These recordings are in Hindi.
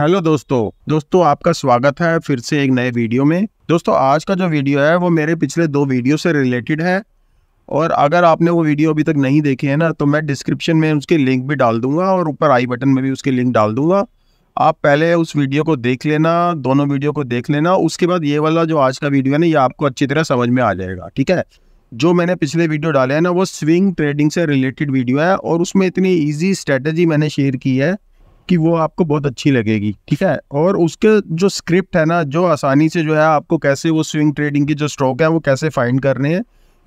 हेलो दोस्तों दोस्तों आपका स्वागत है फिर से एक नए वीडियो में दोस्तों आज का जो वीडियो है वो मेरे पिछले दो वीडियो से रिलेटेड है और अगर आपने वो वीडियो अभी तक नहीं देखे हैं ना तो मैं डिस्क्रिप्शन में उसके लिंक भी डाल दूंगा और ऊपर आई बटन में भी उसके लिंक डाल दूंगा आप पहले उस वीडियो को देख लेना दोनों वीडियो को देख लेना उसके बाद ये वाला जो आज का वीडियो है ना ये आपको अच्छी तरह समझ में आ जाएगा ठीक है जो मैंने पिछले वीडियो डाले हैं ना वो स्विंग ट्रेडिंग से रिलेटेड वीडियो है और उसमें इतनी ईजी स्ट्रेटेजी मैंने शेयर की है कि वो आपको बहुत अच्छी लगेगी ठीक है और उसके जो स्क्रिप्ट है ना जो आसानी से जो है आपको कैसे वो स्विंग ट्रेडिंग के जो स्टॉक है वो कैसे फाइंड करने हैं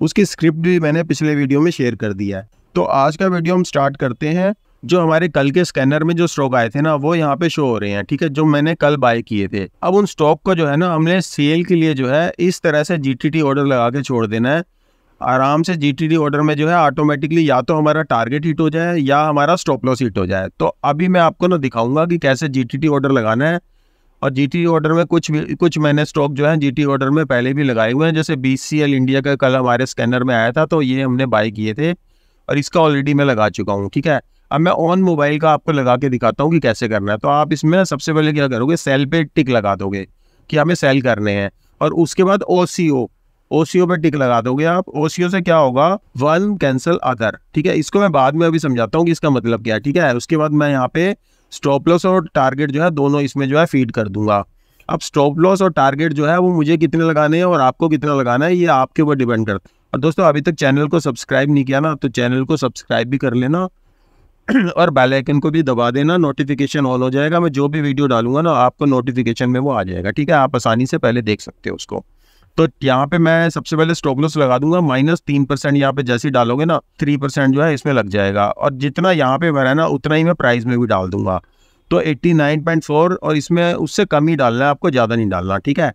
उसकी स्क्रिप्ट भी मैंने पिछले वीडियो में शेयर कर दिया है तो आज का वीडियो हम स्टार्ट करते हैं जो हमारे कल के स्कैनर में जो स्टॉक आए थे ना वो यहाँ पे शो हो रहे हैं ठीक है जो मैंने कल बाय किए थे अब उन स्टॉक को जो है ना हमने सेल के लिए जो है इस तरह से जीटीटी ऑर्डर लगा के छोड़ देना है आराम से जीटीडी ऑर्डर में जो है ऑटोमेटिकली या तो हमारा टारगेट हिट हो जाए या हमारा स्टॉप लॉस हिट हो जाए तो अभी मैं आपको ना दिखाऊंगा कि कैसे जीटीटी ऑर्डर लगाना है और जीटीटी ऑर्डर में कुछ कुछ मैंने स्टॉक जो है टी ऑर्डर में पहले भी लगाए हुए हैं जैसे एल इंडिया का कल हमारे स्कैनर में आया था तो ये हमने बाई किए थे और इसका ऑलरेडी मैं लगा चुका हूँ ठीक है अब मैं ऑन मोबाइल का आपको लगा के दिखाता हूँ कि कैसे करना है तो आप इसमें सबसे पहले क्या करोगे सेल पे टिक लगा दोगे कि हमें सेल करने हैं और उसके बाद ओ ओसीओ पे टिक लगा दोगे आप ओसीओ से क्या होगा वन कैंसल अदर ठीक है इसको मैं बाद में अभी समझाता हूँ कि इसका मतलब क्या है ठीक है उसके बाद मैं यहाँ पे स्टॉप लॉस और टारगेट जो है दोनों इसमें जो है फीड कर दूंगा अब स्टॉप लॉस और टारगेट जो है वो मुझे कितने लगाने हैं और आपको कितना लगाना है ये आपके ऊपर डिपेंड करता है और दोस्तों अभी तक चैनल को सब्सक्राइब नहीं किया ना तो चैनल को सब्सक्राइब भी कर लेना और बेल आइकन को भी दबा देना नोटिफिकेशन ऑन हो जाएगा मैं जो भी वीडियो डालूंगा ना आपको नोटिफिकेशन में वो आ जाएगा ठीक है आप आसानी से पहले देख सकते हो उसको तो यहाँ पे मैं सबसे पहले स्टॉप लॉस लगा दूंगा माइनस तीन परसेंट यहाँ पे जैसे डालोगे ना थ्री परसेंट जो है इसमें लग जाएगा और जितना यहाँ पे भरा है ना उतना ही मैं प्राइस में भी डाल दूंगा तो एट्टी नाइन पॉइंट फोर और इसमें उससे कम ही डालना है आपको ज़्यादा नहीं डालना ठीक है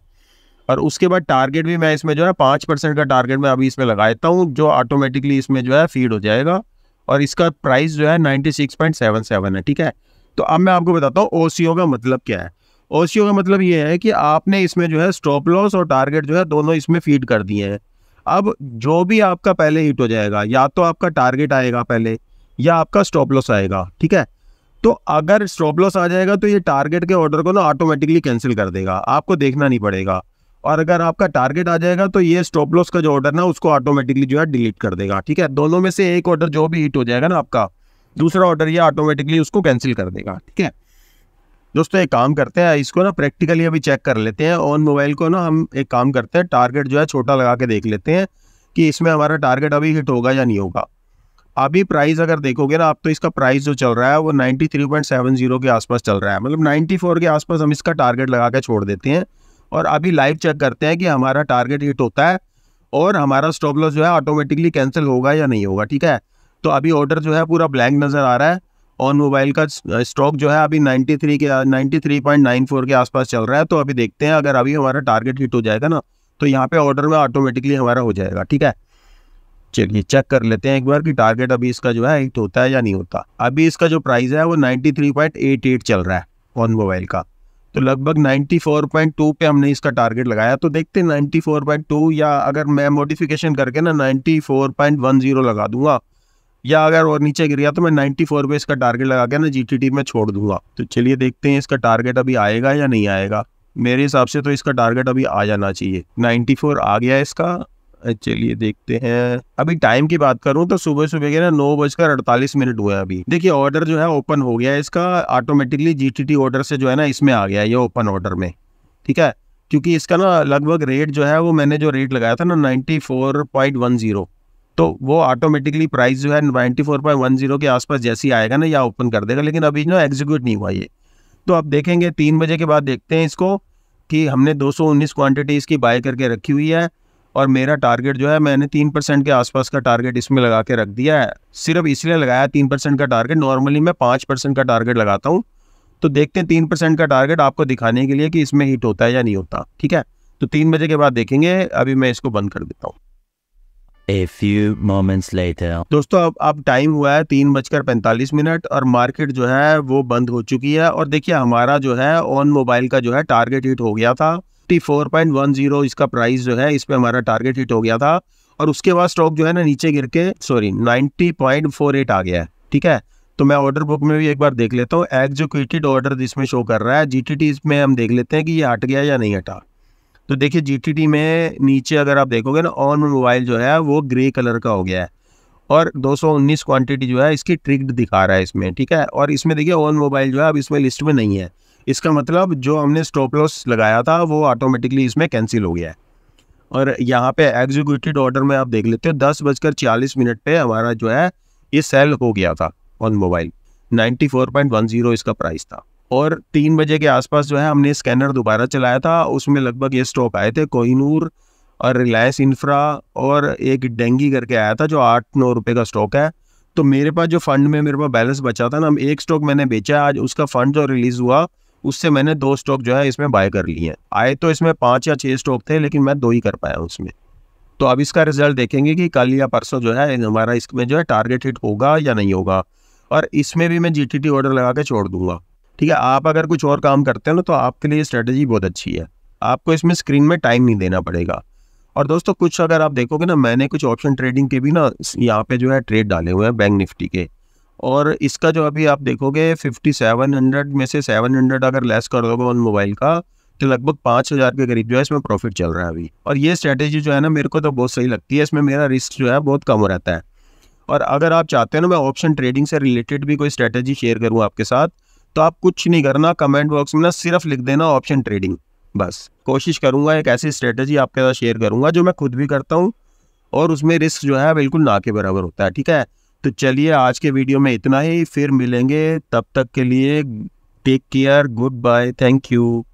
और उसके बाद टारगेट भी मैं इसमें जो है पाँच परसेंट का टारगेट मैं अभी इसमें लगा देता हूँ जो ऑटोमेटिकली इसमें जो है फीड हो जाएगा और इसका प्राइस जो है ninety six point seven seven है ठीक है तो अब मैं आपको बताता हूँ ओ का मतलब क्या है ओसीओ का मतलब ये है कि आपने इसमें जो है स्टॉप लॉस और टारगेट जो है दोनों इसमें फीड कर दिए हैं अब जो भी आपका पहले हिट हो जाएगा या तो आपका टारगेट आएगा पहले या आपका स्टॉप लॉस आएगा ठीक है तो अगर स्टॉप लॉस आ जाएगा तो ये टारगेट के ऑर्डर को ना ऑटोमेटिकली कैंसिल कर देगा आपको देखना नहीं पड़ेगा और अगर आपका टारगेट आ जाएगा तो ये स्टॉप लॉस का जो ऑर्डर ना उसको ऑटोमेटिकली जो है डिलीट कर देगा ठीक है दोनों में से एक ऑर्डर जो भी हिट हो जाएगा ना आपका दूसरा ऑर्डर ये ऑटोमेटिकली उसको कैंसिल कर देगा ठीक है दोस्तों एक काम करते हैं इसको ना प्रैक्टिकली अभी चेक कर लेते हैं ऑन मोबाइल को ना हम एक काम करते हैं टारगेट जो है छोटा लगा के देख लेते हैं कि इसमें हमारा टारगेट अभी हिट होगा या नहीं होगा अभी प्राइस अगर देखोगे ना आप तो इसका प्राइस जो चल रहा है वो 93.70 के आसपास चल रहा है मतलब 94 के आसपास हम इसका टारगेट लगा के छोड़ देते हैं और अभी लाइव चेक करते हैं कि हमारा टारगेट हिट होता है और हमारा स्टॉप लॉस जो है ऑटोमेटिकली कैंसिल होगा या नहीं होगा ठीक है तो अभी ऑर्डर जो है पूरा ब्लैंक नज़र आ रहा है और मोबाइल का स्टॉक जो है अभी 93 के 93.94 के आसपास चल रहा है तो अभी देखते हैं अगर अभी हमारा टारगेट हिट हो जाएगा ना तो यहाँ पे ऑर्डर में ऑटोमेटिकली हमारा हो जाएगा ठीक है चलिए चेक कर लेते हैं एक बार कि टारगेट अभी इसका जो है हिट होता है या नहीं होता अभी इसका जो प्राइस है वो नाइन्टी चल रहा है ऑन मोबाइल का तो लगभग 94.2 पे हमने इसका टारगेट लगाया तो देखते हैं 94.2 या अगर मैं मॉडिफिकेशन करके ना 94.10 लगा दूंगा या अगर और नीचे गिर गया तो मैं 94 फोर पे इसका टारगेट लगा के ना जी में छोड़ दूंगा तो चलिए देखते हैं इसका टारगेट अभी आएगा या नहीं आएगा मेरे हिसाब से तो इसका टारगेट अभी आ जाना चाहिए 94 आ गया इसका चलिए देखते हैं अभी टाइम की बात करूं तो सुबह सुबह के ना नौ बजकर अड़तालीस मिनट हुए है अभी देखिए ऑर्डर जो है ओपन हो गया है इसका ऑटोमेटिकली जी ऑर्डर से जो है ना इसमें आ गया ये ओपन ऑर्डर में ठीक है क्योंकि इसका ना लगभग रेट जो है वो मैंने जो रेट लगाया था ना ninety four point one zero तो वो ऑटोमेटिकली प्राइस जो है ninety four point one zero के आसपास जैसी आएगा ना या ओपन कर देगा लेकिन अभी ना एग्जीक्यूट नहीं हुआ ये तो आप देखेंगे तीन बजे के बाद देखते हैं इसको कि हमने दो सौ उन्नीस क्वान्टिटी इसकी बाय करके रखी हुई है और मेरा टारगेट जो है मैंने तीन परसेंट के आसपास का टारगेट इसमें लगा के रख दिया है सिर्फ इसलिए लगाया तीन परसेंट का टारगेट नॉर्मली मैं पाँच परसेंट का टारगेट लगाता हूँ तो देखते हैं तीन परसेंट का टारगेट आपको दिखाने के लिए कि इसमें हिट होता है या नहीं होता ठीक है तो तीन बजे के बाद देखेंगे अभी मैं इसको बंद कर देता हूँ A few moments later. दोस्तों अब अब टाइम हुआ है तीन बजकर पैंतालीस मिनट और मार्केट जो है वो बंद हो चुकी है और देखिए हमारा जो है ऑन मोबाइल का जो है टारगेट हिट हो गया था जीरो इसका प्राइस जो है इस पर हमारा टारगेट हिट हो गया था और उसके बाद स्टॉक जो है ना नीचे गिर के सॉरी पॉइंट फोर एट आ गया है ठीक है तो मैं ऑर्डर बुक में भी एक बार देख लेता हूँ एग्जीक्यूटेड ऑर्डर इसमें शो कर रहा है जी में हम देख लेते हैं कि ये हट गया या नहीं हटा तो देखिए जी में नीचे अगर आप देखोगे ना ऑन मोबाइल जो है वो ग्रे कलर का हो गया है और 219 क्वांटिटी जो है इसकी ट्रिक्ड दिखा रहा है इसमें ठीक है और इसमें देखिए ऑन मोबाइल जो है अब इसमें लिस्ट में नहीं है इसका मतलब जो हमने स्टॉप लॉस लगाया था वो ऑटोमेटिकली इसमें कैंसिल हो गया है और यहाँ पे एग्जीक्यूटिड ऑर्डर में आप देख लेते हो दस बजकर चालीस मिनट पर हमारा जो है ये सेल हो गया था ऑन मोबाइल नाइन्टी इसका प्राइस था और तीन बजे के आसपास जो है हमने स्कैनर दोबारा चलाया था उसमें लगभग ये स्टॉक आए थे कोहिनूर और रिलायंस इंफ्रा और एक डेंगी करके आया था जो आठ नौ रुपये का स्टॉक है तो मेरे पास जो फंड में मेरे पास बैलेंस बचा था ना एक स्टॉक मैंने बेचा आज उसका फंड जो रिलीज़ हुआ उससे मैंने दो स्टॉक जो है इसमें बाय कर लिए आए तो इसमें पाँच या छः स्टॉक थे लेकिन मैं दो ही कर पाया उसमें तो अब इसका रिजल्ट देखेंगे कि कल या परसों जो है हमारा इसमें जो है टारगेट हिट होगा या नहीं होगा और इसमें भी मैं जी ऑर्डर लगा के छोड़ दूंगा ठीक है आप अगर कुछ और काम करते हो ना तो आपके लिए स्ट्रेटजी बहुत अच्छी है आपको इसमें स्क्रीन में टाइम नहीं देना पड़ेगा और दोस्तों कुछ अगर आप देखोगे ना मैंने कुछ ऑप्शन ट्रेडिंग के भी ना यहाँ पे जो है ट्रेड डाले हुए हैं बैंक निफ्टी के और इसका जो अभी आप देखोगे 5700 में से 700 अगर लेस कर दोगे ऑन मोबाइल का तो लगभग पाँच हज़ार के करीब जो है इसमें प्रॉफिट चल रहा है अभी और ये स्ट्रेटेजी जो है ना मेरे को तो बहुत सही लगती है इसमें मेरा रिस्क जो है बहुत कम रहता है और अगर आप चाहते हो ना मैं ऑप्शन ट्रेडिंग से रिलेटेड भी कोई स्ट्रेटेजी शेयर करूँ आपके साथ तो आप कुछ नहीं करना कमेंट बॉक्स में ना सिर्फ लिख देना ऑप्शन ट्रेडिंग बस कोशिश करूंगा एक ऐसी स्ट्रेटजी आपके साथ शेयर करूंगा जो मैं खुद भी करता हूँ और उसमें रिस्क जो है बिल्कुल ना के बराबर होता है ठीक है तो चलिए आज के वीडियो में इतना ही फिर मिलेंगे तब तक के लिए take care goodbye thank you